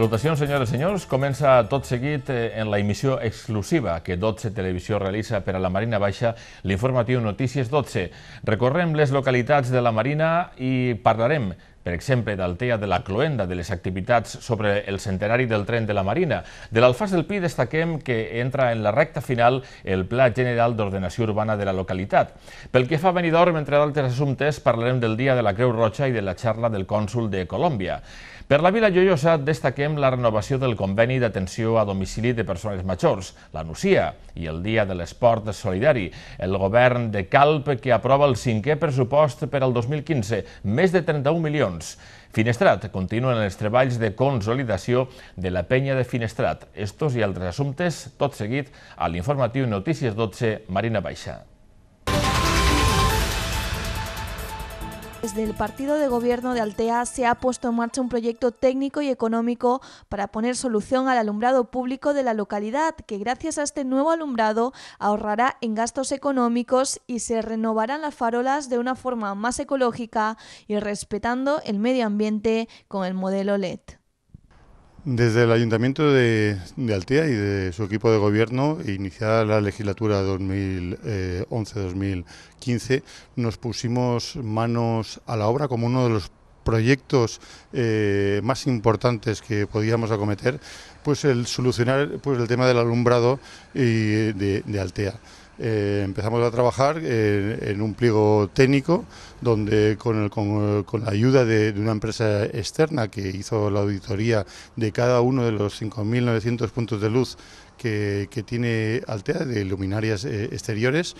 Salutacions, senyores i senyors. Comença tot seguit eh, en la emissió exclusiva que 12 Televisió realitza per a la Marina Baixa l'informatiu Notícies 12. Recorrem les localitats de la Marina i parlarem per exemple, d'Altea de la Cloenda, de les activitats sobre el centenari del tren de la Marina. De l'Alfàs del Pi destaquem que entra en la recta final el Pla General d'Ordenació Urbana de la localitat. Pel que fa a Benidorm, entre d'altres assumptes, parlarem del Dia de la Creu Roja i de la xarra del cònsul de Colòmbia. Per la Vila Joiosa destaquem la renovació del conveni d'atenció a domicili de persones majors, la Nucia, i el Dia de l'Esport Solidari. El govern de Calp que aprova el cinquè pressupost per al 2015, més de 31 milions. Fons. Finestrat continuen els treballs de consolidació de la penya de Finestrat. Estos i altres assumptes, tot seguit, a l'informatiu Notícies 12, Marina Baixa. Desde pues el partido de gobierno de Altea se ha puesto en marcha un proyecto técnico y económico para poner solución al alumbrado público de la localidad, que gracias a este nuevo alumbrado ahorrará en gastos económicos y se renovarán las farolas de una forma más ecológica y respetando el medio ambiente con el modelo LED. Desde el Ayuntamiento de, Altea y de su equipo de gobierno, iniciada la legislatura 2011-2015, eh, nos pusimos manos a la obra como uno de los proyectos eh, más importantes que podíamos acometer, pues el solucionar pues el tema del alumbrado eh, de Altea. Eh, empezamos a trabajar eh, en, un pliego técnico donde con, con, la ayuda de, una empresa externa que hizo la auditoría de cada uno de los 5.900 puntos de luz que, tiene Altea de luminarias eh, exteriores,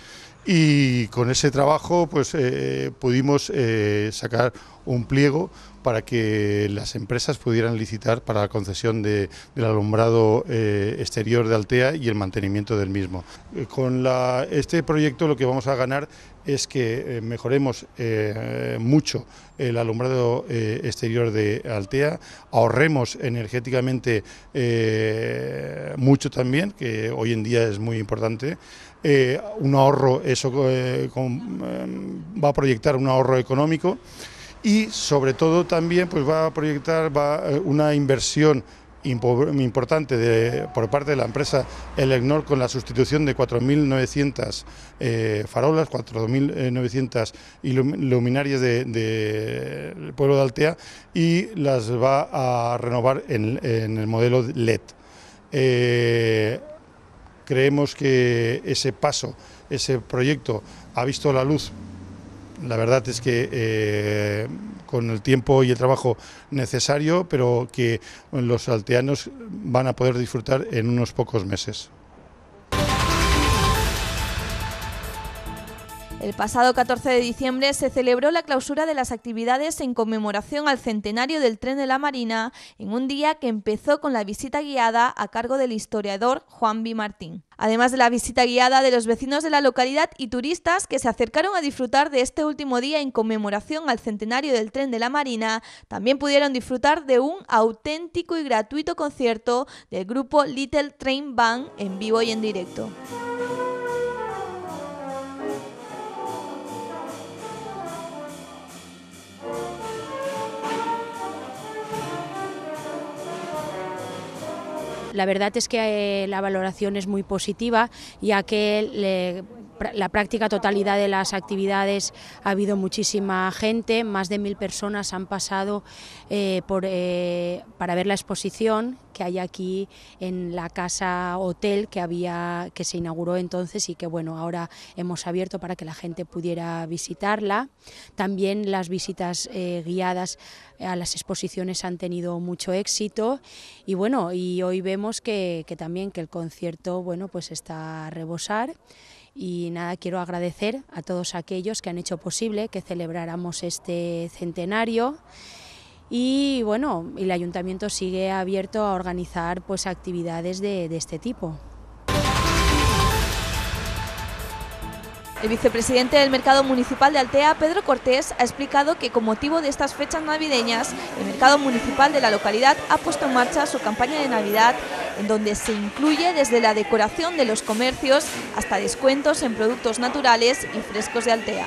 y con ese trabajo pues eh, pudimos eh, sacar un pliego para que las empresas pudieran licitar para la concesión del alumbrado eh, exterior de Altea y el mantenimiento del mismo. Con este proyecto lo que vamos a ganar es que mejoremos mucho el alumbrado exterior de Altea, ahorremos energéticamente mucho también, que hoy en día es muy importante, eh, un ahorro, eso eh, em, va a proyectar un ahorro económico y sobre todo también pues va a proyectar va, eh, una inversión importante de, por parte de la empresa Elecnor con la sustitución de 4.900 farolas, 4.900 luminarias del de, pueblo de Altea y las va a renovar en, el modelo LED. Creemos que ese paso, ese proyecto ha visto la luz. La verdad es que eh, con el tiempo y el trabajo necesario, pero que los alteanos van a poder disfrutar en unos pocos meses. El pasado 14 de diciembre se celebró la clausura de las actividades en conmemoración al centenario del tren de la Marina, en un día que empezó con la visita guiada a cargo del historiador Juan B. Martín. Además de la visita guiada de los vecinos de la localidad y turistas que se acercaron a disfrutar de este último día en conmemoración al centenario del tren de la Marina, también pudieron disfrutar de un auténtico y gratuito concierto del grupo Little Train Band en vivo y en directo. La verdad es que eh, la valoración es muy positiva, ya que le, la práctica totalidad de las actividades ha habido muchísima gente, más de mil personas han pasado eh, eh, para ver la exposición que hay aquí en la casa hotel que había que se inauguró entonces y que bueno ahora hemos abierto para que la gente pudiera visitarla. También las visitas eh, guiadas a las exposiciones han tenido mucho éxito y bueno y hoy vemos que, también que el concierto bueno pues está a rebosar y nada, quiero agradecer a todos aquellos que han hecho posible que celebráramos este centenario. Y bueno, el ayuntamiento sigue abierto a organizar pues actividades de este tipo. El vicepresidente del Mercado Municipal de Altea, Pedro Cortés, ha explicado que con motivo de estas fechas navideñas, el Mercado Municipal de la localidad ha puesto en marcha su campaña de Navidad, en donde se incluye desde la decoración de los comercios hasta descuentos en productos naturales y frescos de Altea.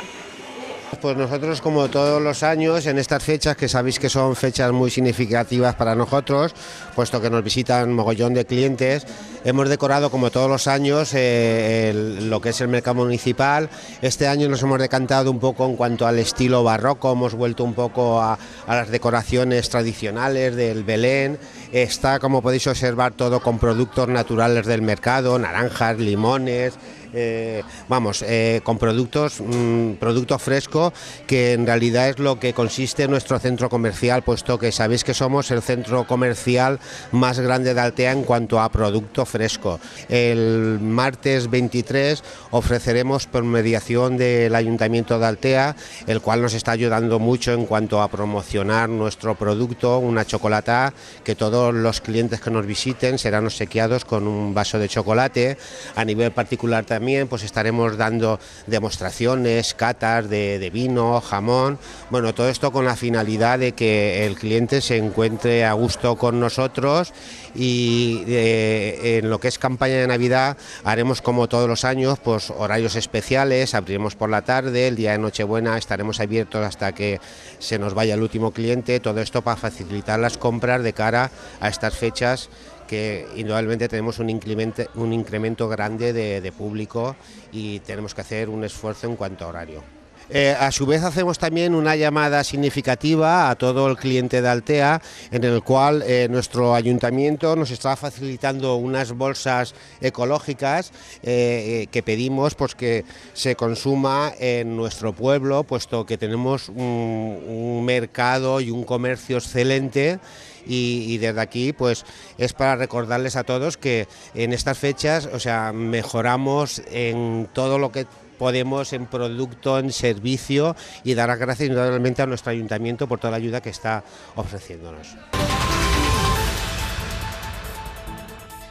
Pues nosotros, como todos los años, en estas fechas, que sabéis que son fechas muy significativas para nosotros, puesto que nos visitan mogollón de clientes, hemos decorado, como todos los años, eh, lo que es el mercado municipal. Este año nos hemos decantado un poco en cuanto al estilo barroco, hemos vuelto un poco a las decoraciones tradicionales del Belén. Está, como podéis observar, todo con productos naturales del mercado, naranjas, limones eh, vamos, eh, con productos, mm, producto fresco, que en realidad es lo que consiste nuestro centro comercial, puesto que sabéis que somos el centro comercial más grande de Altea en cuanto a producto fresco. El martes 23 ofreceremos por mediación del Ayuntamiento de Altea, el cual nos está ayudando mucho en cuanto a promocionar nuestro producto, una chocolata que todos los clientes que nos visiten serán obsequiados con un vaso de chocolate. A nivel particular también también pues estaremos dando demostraciones, catas de, vino, jamón, bueno, todo esto con la finalidad de que el cliente se encuentre a gusto con nosotros y eh, en lo que es campaña de Navidad haremos como todos los años pues horarios especiales, abriremos por la tarde, el día de Nochebuena estaremos abiertos hasta que se nos vaya el último cliente, todo esto para facilitar las compras de cara a estas fechas que indudablemente tenemos un incremento, un incremento grande de, público y tenemos que hacer un esfuerzo en cuanto a horario. Eh, a su vez hacemos también una llamada significativa a todo el cliente de Altea, en el cual eh, nuestro ayuntamiento nos está facilitando unas bolsas ecológicas eh, que pedimos pues, que se consuma en nuestro pueblo, puesto que tenemos un mercado y un comercio excelente y, desde aquí pues es para recordarles a todos que en estas fechas, o sea, mejoramos en todo lo que podemos en producto, en servicio y dar las gracias indudablemente a nuestro ayuntamiento por toda la ayuda que está ofreciéndonos.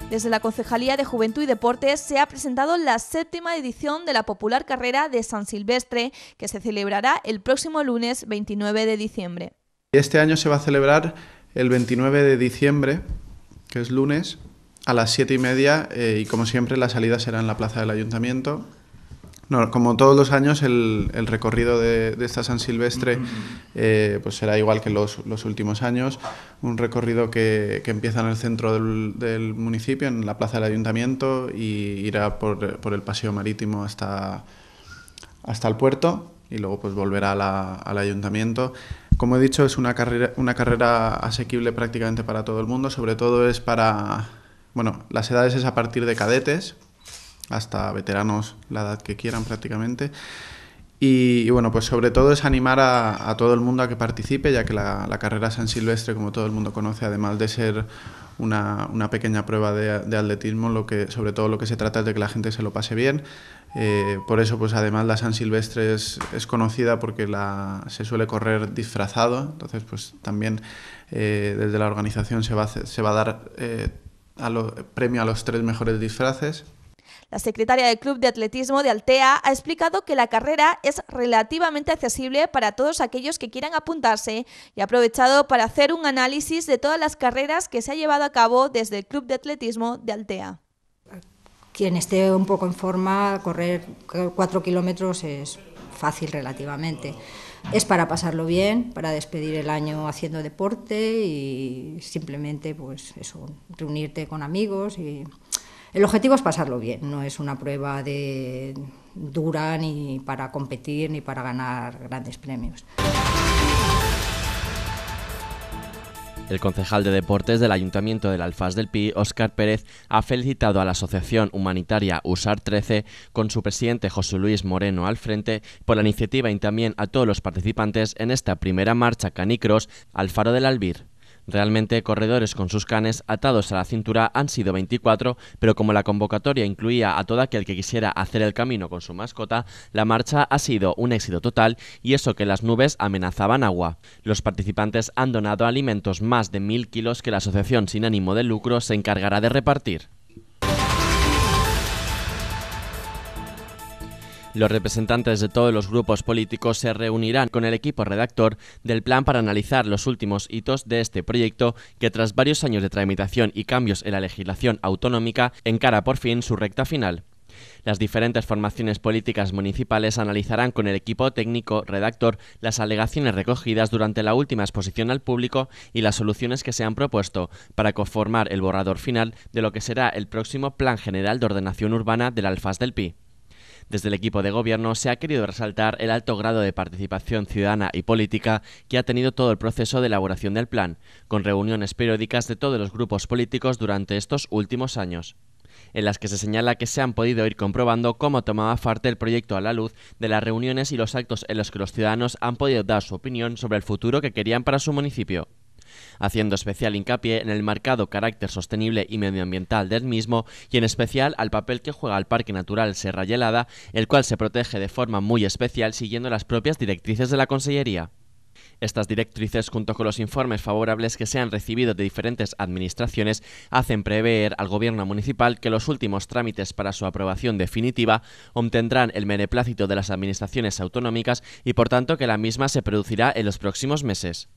Desde la Concejalía de Juventud y Deportes se ha presentado la séptima edición de la popular carrera de San Silvestre, que se celebrará el próximo lunes 29 de diciembre. Este año se va a celebrar el 29 de diciembre, que es lunes, a las 7 y media eh, y como siempre la salida será en la plaza del ayuntamiento. como todos los años el, recorrido de, esta San Silvestre eh, pues será igual que los, últimos años, un recorrido que, empieza en el centro del, municipio, en la plaza del ayuntamiento y irá por, el paseo marítimo hasta, hasta el puerto y luego pues volverá al ayuntamiento. Como he dicho, es una carrera, una carrera asequible prácticamente para todo el mundo, sobre todo es para, bueno, las edades es a partir de cadetes hasta veteranos, la edad que quieran prácticamente. Y, bueno, pues sobre todo es animar a, todo el mundo a que participe, ya que la, carrera San Silvestre, como todo el mundo conoce, además de ser una, pequeña prueba de, atletismo, lo que, sobre todo lo que se trata es de que la gente se lo pase bien, eh, por eso, pues además la San Silvestre es, conocida porque se suele correr disfrazado, entonces pues también eh, desde la organización se va a, dar eh, premio a los tres mejores disfraces. La secretaria del Club de Atletismo de Altea ha explicado que la carrera es relativamente accesible para todos aquellos que quieran apuntarse y ha aprovechado para hacer un análisis de todas las carreras que se ha llevado a cabo desde el Club de Atletismo de Altea quien esté un poco en forma, correr cuatro kilómetros es fácil relativamente. Es para pasarlo bien, para despedir el año haciendo deporte y simplemente, pues eso, reunirte con amigos y el objetivo es pasarlo bien, no es una prueba de dura ni para competir ni para ganar grandes premios. El concejal de deportes del Ayuntamiento del Alfaz del Pi, Óscar Pérez, ha felicitado a la Asociación Humanitaria USAR 13 con su presidente José Luis Moreno al frente por la iniciativa y también a todos los participantes en esta primera marcha Canicross al Faro del Albir. Realmente corredores con sus canes atados a la cintura han sido 24, pero como la convocatoria incluía a todo aquel que quisiera hacer el camino con su mascota, la marcha ha sido un éxito total y eso que las nubes amenazaban agua. Los participantes han donado alimentos más de mil kilos que la asociación sin ánimo de lucro se encargará de repartir. Los representantes de todos los grupos políticos se reunirán con el equipo redactor del plan para analizar los últimos hitos de este proyecto que tras varios años de tramitación y cambios en la legislación autonómica encara por fin su recta final. Las diferentes formaciones políticas municipales analizarán con el equipo técnico redactor las alegaciones recogidas durante la última exposición al público y las soluciones que se han propuesto para conformar el borrador final de lo que será el próximo Plan General de Ordenación Urbana del Alfaz del Pi. Desde el equipo de gobierno se ha querido resaltar el alto grado de participación ciudadana y política que ha tenido todo el proceso de elaboración del plan, con reuniones periódicas de todos los grupos políticos durante estos últimos años en las que se señala que se han podido ir comprobando cómo tomaba parte el proyecto a la luz de las reuniones y los actos en los que los ciudadanos han podido dar su opinión sobre el futuro que querían para su municipio haciendo especial hincapié en el marcado carácter sostenible y medioambiental del mismo y en especial al papel que juega el Parque Natural Serra Yelada, el cual se protege de forma muy especial siguiendo las propias directrices de la Consellería. Estas directrices, junto con los informes favorables que se han recibido de diferentes administraciones, hacen prever al Gobierno municipal que los últimos trámites para su aprobación definitiva obtendrán el beneplácito de las administraciones autonómicas y, por tanto, que la misma se producirá en los próximos meses.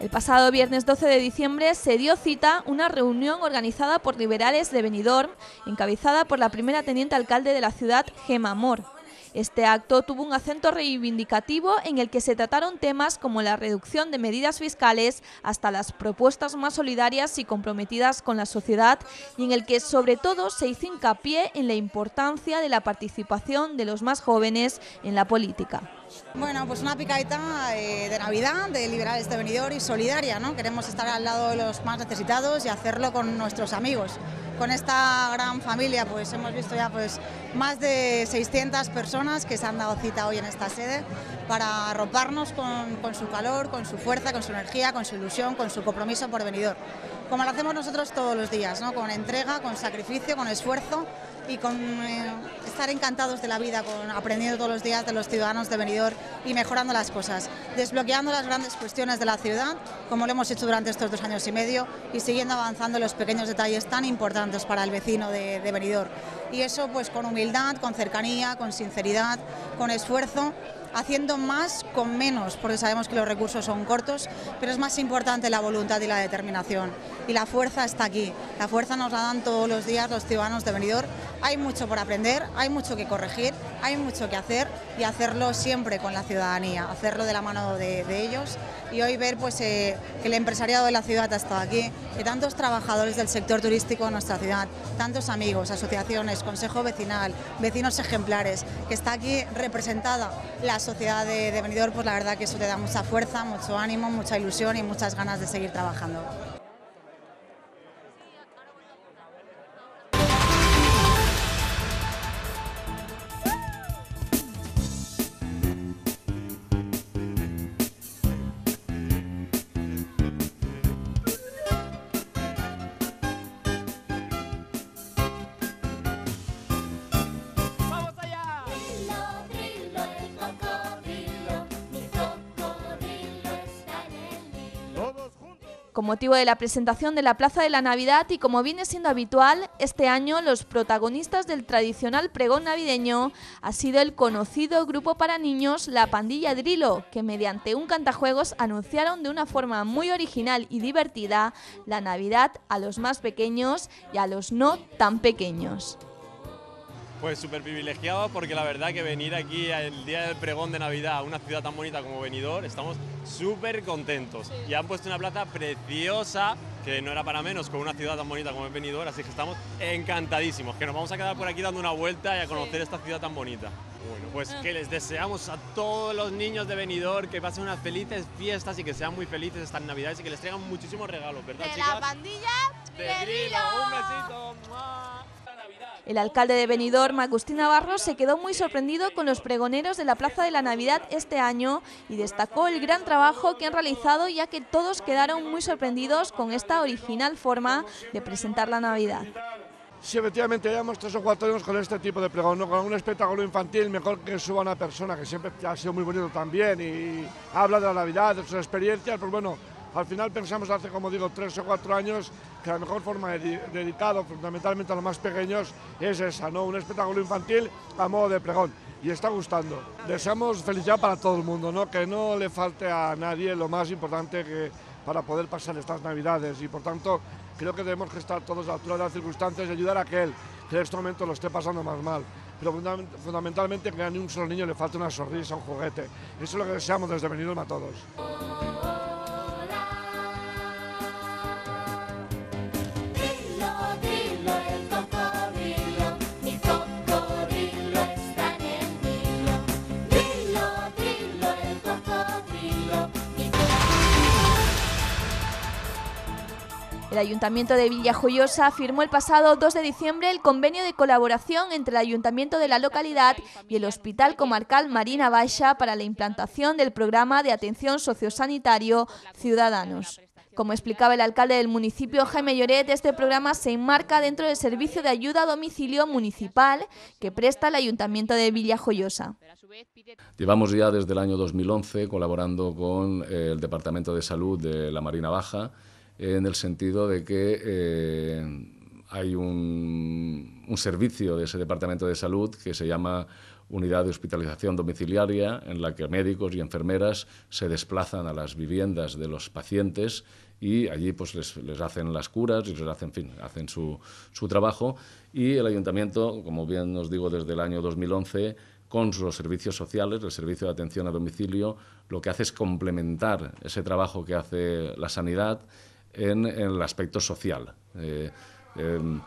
El pasado viernes 12 de diciembre se dio cita una reunión organizada por liberales de Benidorm, encabezada por la primera teniente alcalde de la ciudad, Gema Amor. Este acto tuvo un acento reivindicativo en el que se trataron temas como la reducción de medidas fiscales hasta las propuestas más solidarias y comprometidas con la sociedad y en el que sobre todo se hizo hincapié en la importancia de la participación de los más jóvenes en la política. Bueno, pues una picadita eh, de Navidad, de liberar este venidor y solidaria, ¿no? Queremos estar al lado de los más necesitados y hacerlo con nuestros amigos con esta gran familia pues hemos visto ya pues más de 600 personas que se han dado cita hoy en esta sede para arroparnos con, con su calor, con su fuerza, con su energía, con su ilusión, con su compromiso por venidor como lo hacemos nosotros todos los días, con entrega, con sacrificio, con esfuerzo y con eh, estar encantados de la vida, con aprendiendo todos los días de los ciudadanos de Benidorm y mejorando las cosas, desbloqueando las grandes cuestiones de la ciudad, como lo hemos hecho durante estos dos años y medio, y siguiendo avanzando los pequeños detalles tan importantes para el vecino de, de Benidorm. Y eso pues con humildad, con cercanía, con sinceridad, con esfuerzo haciendo más con menos, porque sabemos que los recursos son cortos, pero es más importante la voluntad y la determinación. Y la fuerza está aquí, la fuerza nos la dan todos los días los ciudadanos de Benidorm hay mucho por aprender, hay mucho que corregir, hay mucho que hacer y hacerlo siempre con la ciudadanía, hacerlo de la mano de, ellos y hoy ver pues, eh, que el empresariado de la ciudad ha estado aquí, que tantos trabajadores del sector turístico de nuestra ciudad, tantos amigos, asociaciones, consejo vecinal, vecinos ejemplares, que está aquí representada la sociedad de, de Benidorm, pues la verdad que eso te da mucha fuerza, mucho ánimo, mucha ilusión y muchas ganas de seguir trabajando. motivo de la presentación de la Plaza de la Navidad y como viene siendo habitual, este año los protagonistas del tradicional pregón navideño ha sido el conocido grupo para niños La Pandilla Drilo, que mediante un cantajuegos anunciaron de una forma muy original y divertida la Navidad a los más pequeños y a los no tan pequeños. Pues súper privilegiado porque la verdad que venir aquí el día del pregón de Navidad a una ciudad tan bonita como Benidorm, estamos súper contentos. Y han puesto una plaza preciosa, que no era para menos, con una ciudad tan bonita como es Benidorm, así que estamos encantadísimos, que nos vamos a quedar por aquí dando una vuelta y a conocer esta ciudad tan bonita. Bueno, pues ah. que les deseamos a todos los niños de Benidorm que pasen unas felices fiestas y que sean muy felices estas Navidades y que les traigan muchísimos regalos, ¿verdad, de chicas? la pandilla de, de Un besito. El alcalde de Benidorm, Agustín Navarro, se quedó muy sorprendido con los pregoneros de la Plaza de la Navidad este año y destacó el gran trabajo que han realizado ya que todos quedaron muy sorprendidos con esta original forma de presentar la Navidad. Sí, efectivamente, llevamos tres o cuatro años con este tipo de pregón, con un espectáculo infantil, mejor que suba una persona que siempre ha sido muy bonito también y habla de la Navidad, de sus experiencias, pues bueno, al final pensamos hace, como digo, tres o cuatro años que la mejor forma de, dedicarlo fundamentalmente a los más pequeños, es esa, ¿no? Un espectáculo infantil a modo de pregón. Y está gustando. Deseamos felicidad para todo el mundo, ¿no? Que no le falte a nadie lo más importante que, para poder pasar estas Navidades. Y por tanto, creo que debemos estar todos a la altura de las circunstancias y ayudar a aquel que en este momento lo esté pasando más mal. Pero fundamentalmente que a ni un solo niño le falte una sonrisa, un juguete. Eso es lo que deseamos desde Benidorm a todos. El Ayuntamiento de Villajoyosa firmó el pasado 2 de diciembre el convenio de colaboración entre el Ayuntamiento de la localidad y el Hospital Comarcal Marina Baixa para la implantación del programa de atención sociosanitario Ciudadanos. Como explicaba el alcalde del municipio, Jaime Lloret, este programa se enmarca dentro del servicio de ayuda a domicilio municipal que presta el Ayuntamiento de Villajoyosa. Llevamos ya desde el año 2011 colaborando con eh, el Departamento de Salud de la Marina Baja en el sentido de que eh, hay un, servicio de ese Departamento de Salud que se llama Unidad de Hospitalización Domiciliaria, en la que médicos y enfermeras se desplazan a las viviendas de los pacientes y allí pues les, les hacen las curas y les hacen, en fin, hacen su, su trabajo. Y el ayuntamiento, como bien os digo, desde el año 2011 con los servicios sociales, el servicio de atención a domicilio, lo que hace es complementar ese trabajo que hace la sanidad en, el aspecto social. Eh, em,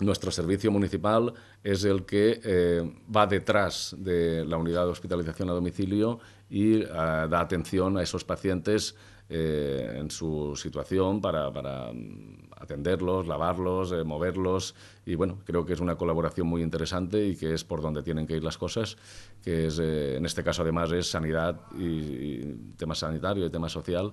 nuestro servicio municipal es el que eh, va detrás de la unidad de hospitalización a domicilio y eh, da atención a esos pacientes en su situación para, mm, atenderlos, lavarlos, moverlos. Y bueno, creo que es una colaboración muy interesante y que es por donde tienen que ir las cosas, que es, en este caso además es sanidad y tema sanitario y tema social.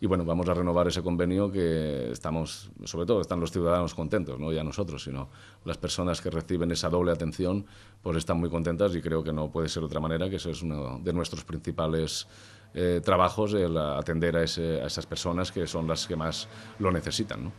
Y bueno, vamos a renovar ese convenio que estamos, sobre todo están los ciudadanos contentos, no ya nosotros, sino las personas que reciben esa doble atención, pues están muy contentas y creo que no puede ser de otra manera, que eso es uno de nuestros principales eh, trabajos, el atender a, esas personas que son las que más lo necesitan.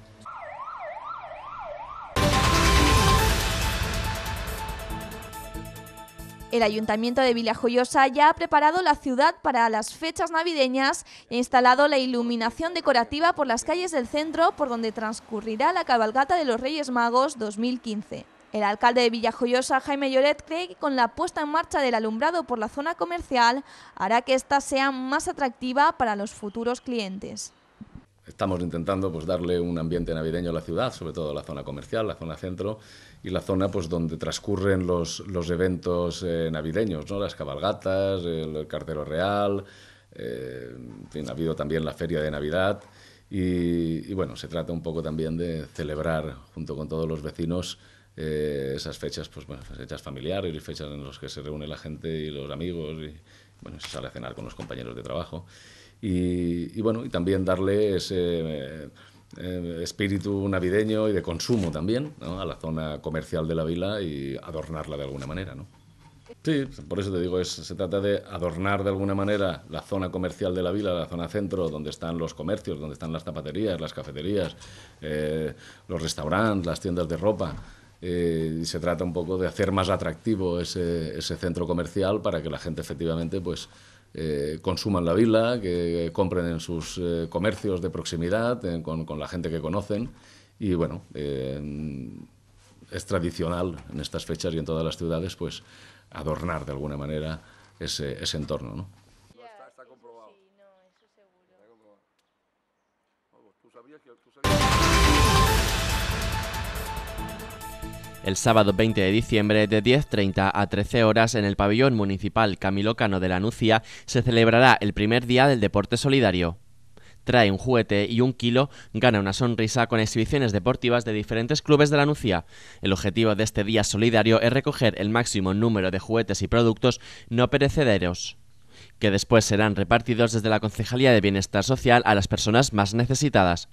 El Ayuntamiento de Villajoyosa ya ha preparado la ciudad para las fechas navideñas e instalado la iluminación decorativa por las calles del centro por donde transcurrirá la cabalgata de los Reyes Magos 2015. El alcalde de Villajoyosa, Jaime Lloret, cree que con la puesta en marcha del alumbrado por la zona comercial hará que ésta sea más atractiva para los futuros clientes estamos intentando pues, darle un ambiente navideño a la ciudad, sobre todo la zona comercial, la zona centro y la zona pues, donde transcurren los, eventos eh, navideños, ¿no? las cabalgatas, el, cartero real, eh, ha habido también la feria de Navidad y, bueno, se trata un poco también de celebrar junto con todos los vecinos eh, esas fechas, pues, bueno, fechas familiares y fechas en las que se reúne la gente y los amigos y bueno, se sale a cenar con los compañeros de trabajo y, bueno, y también darle ese... Eh, espíritu navideño y de consumo también a la zona comercial de la vila y adornarla de alguna manera. ¿no? Sí, por eso te digo, se trata de adornar de alguna manera la zona comercial de la vila, la zona centro, donde están los comercios, donde están las zapaterías, las cafeterías, eh, los restaurantes, las tiendas de ropa. Eh, y se trata un poco de hacer más atractivo ese, ese centro comercial para que la gente efectivamente pues, eh, consuman la vila, que compren en sus eh, comercios de proximidad, con, la gente que conocen. Y bueno, es tradicional en estas fechas y en todas las ciudades, pues adornar de alguna manera ese, ese entorno. ¿no? el sábado 20 de diciembre de 10.30 a 13 horas en el pabellón municipal Camilo Cano de la Nucia se celebrará el primer día del deporte solidario. Trae un juguete y un kilo, gana una sonrisa con exhibiciones deportivas de diferentes clubes de la Nucia. El objetivo de este día solidario es recoger el máximo número de juguetes y productos no perecederos que después serán repartidos desde la Concejalía de Bienestar Social a las personas más necesitadas.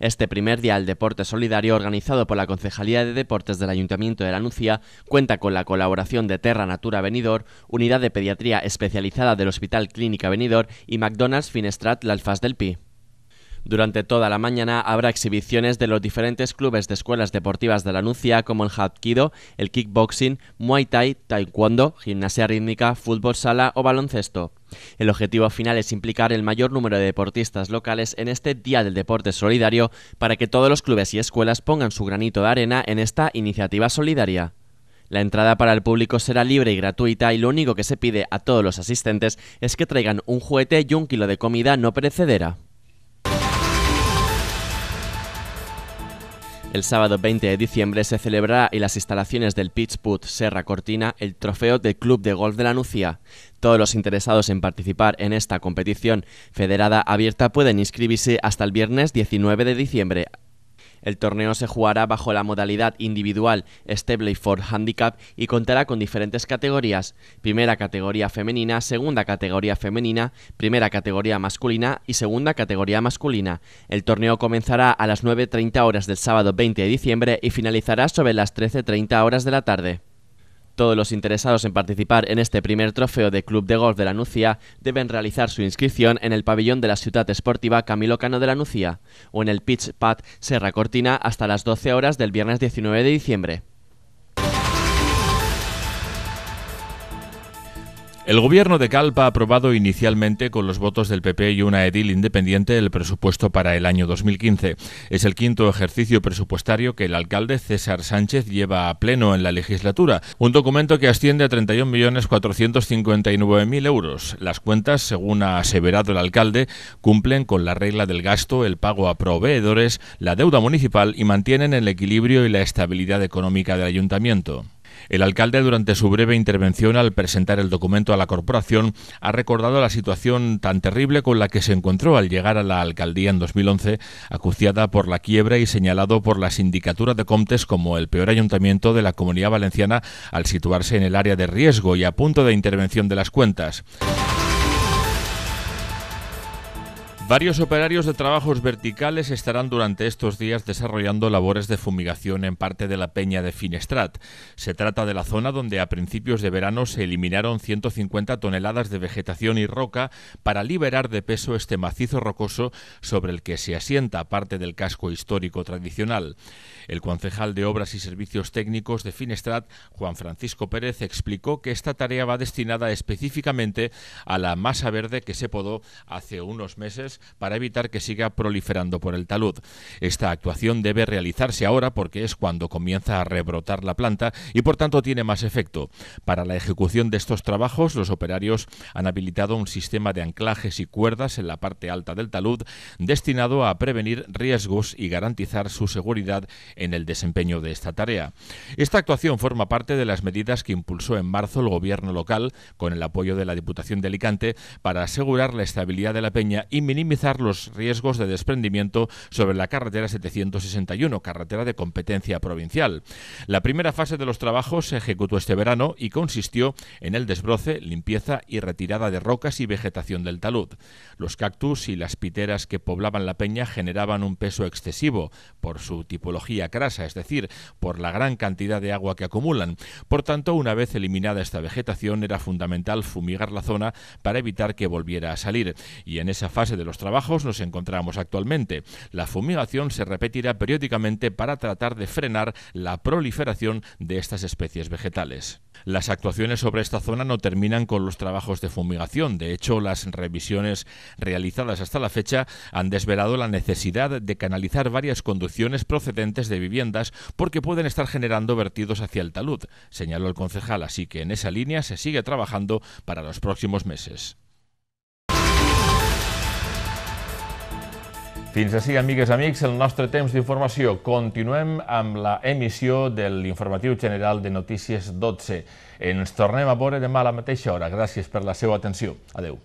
Este primer día del deporte solidario organizado por la Concejalía de Deportes del Ayuntamiento de La Nucía cuenta con la colaboración de Terra Natura Venidor, Unidad de Pediatría Especializada del Hospital Clínica Venidor y McDonald's Finestrat Lalfas del Pi. Durante toda la mañana habrá exhibiciones de los diferentes clubes de escuelas deportivas de la Anuncia como el Hapkido, el kickboxing, muay thai, taekwondo, gimnasia rítmica, fútbol sala o baloncesto. El objetivo final es implicar el mayor número de deportistas locales en este Día del Deporte Solidario para que todos los clubes y escuelas pongan su granito de arena en esta iniciativa solidaria. La entrada para el público será libre y gratuita y lo único que se pide a todos los asistentes es que traigan un juguete y un kilo de comida no perecedera. El sábado 20 de diciembre se celebrará en las instalaciones del Pitchput Serra Cortina el trofeo del Club de Golf de la Nucía. Todos los interesados en participar en esta competición federada abierta pueden inscribirse hasta el viernes 19 de diciembre el torneo se jugará bajo la modalidad individual Stableford Handicap y contará con diferentes categorías, primera categoría femenina, segunda categoría femenina, primera categoría masculina y segunda categoría masculina. El torneo comenzará a las 9.30 horas del sábado 20 de diciembre y finalizará sobre las 13.30 horas de la tarde. Todos los interesados en participar en este primer trofeo de Club de Golf de la Nucia deben realizar su inscripción en el pabellón de la ciudad esportiva Camilo Cano de la Nucia o en el Pitch Pad Serra Cortina hasta las 12 horas del viernes 19 de diciembre. El gobierno de Calpa ha aprobado inicialmente con los votos del PP y una edil independiente el presupuesto para el año 2015. Es el quinto ejercicio presupuestario que el alcalde César Sánchez lleva a pleno en la legislatura, un documento que asciende a 31.459.000 euros. Las cuentas, según ha aseverado el alcalde, cumplen con la regla del gasto, el pago a proveedores, la deuda municipal y mantienen el equilibrio y la estabilidad económica del ayuntamiento. El alcalde, durante su breve intervención al presentar el documento a la corporación, ha recordado la situación tan terrible con la que se encontró al llegar a la alcaldía en 2011, acuciada por la quiebra y señalado por la sindicatura de Comtes como el peor ayuntamiento de la comunidad valenciana al situarse en el área de riesgo y a punto de intervención de las cuentas. Varios operarios de trabajos verticales estarán durante estos días desarrollando labores de fumigación en parte de la peña de Finestrat. Se trata de la zona donde a principios de verano se eliminaron 150 toneladas de vegetación y roca para liberar de peso este macizo rocoso sobre el que se asienta parte del casco histórico tradicional. El concejal de Obras y Servicios Técnicos de Finestrat, Juan Francisco Pérez, explicó que esta tarea va destinada específicamente a la masa verde que se podó hace unos meses para evitar que siga proliferando por el talud. Esta actuación debe realizarse ahora porque es cuando comienza a rebrotar la planta y por tanto tiene más efecto. Para la ejecución de estos trabajos, los operarios han habilitado un sistema de anclajes y cuerdas en la parte alta del talud destinado a prevenir riesgos y garantizar su seguridad en el desempeño de esta tarea. Esta actuación forma parte de las medidas que impulsó en marzo el gobierno local con el apoyo de la Diputación de Alicante para asegurar la estabilidad de la peña y minimizar los riesgos de desprendimiento sobre la carretera 761, carretera de competencia provincial. La primera fase de los trabajos se ejecutó este verano y consistió en el desbroce, limpieza y retirada de rocas y vegetación del talud. Los cactus y las piteras que poblaban la peña generaban un peso excesivo por su tipología crasa, es decir, por la gran cantidad de agua que acumulan. Por tanto, una vez eliminada esta vegetación, era fundamental fumigar la zona para evitar que volviera a salir. Y en esa fase de los trabajos nos encontramos actualmente. La fumigación se repetirá periódicamente para tratar de frenar la proliferación de estas especies vegetales. Las actuaciones sobre esta zona no terminan con los trabajos de fumigación. De hecho, las revisiones realizadas hasta la fecha han desvelado la necesidad de canalizar varias conducciones procedentes de viviendas porque pueden estar generando vertidos hacia el talud, señaló el concejal. Así que en esa línea se sigue trabajando para los próximos meses. Fins així, amigues i amics, el nostre temps d'informació. Continuem amb la emissió de l'Informatiu General de Notícies 12. Ens tornem a veure demà a la mateixa hora. Gràcies per la seva atenció. Adeu.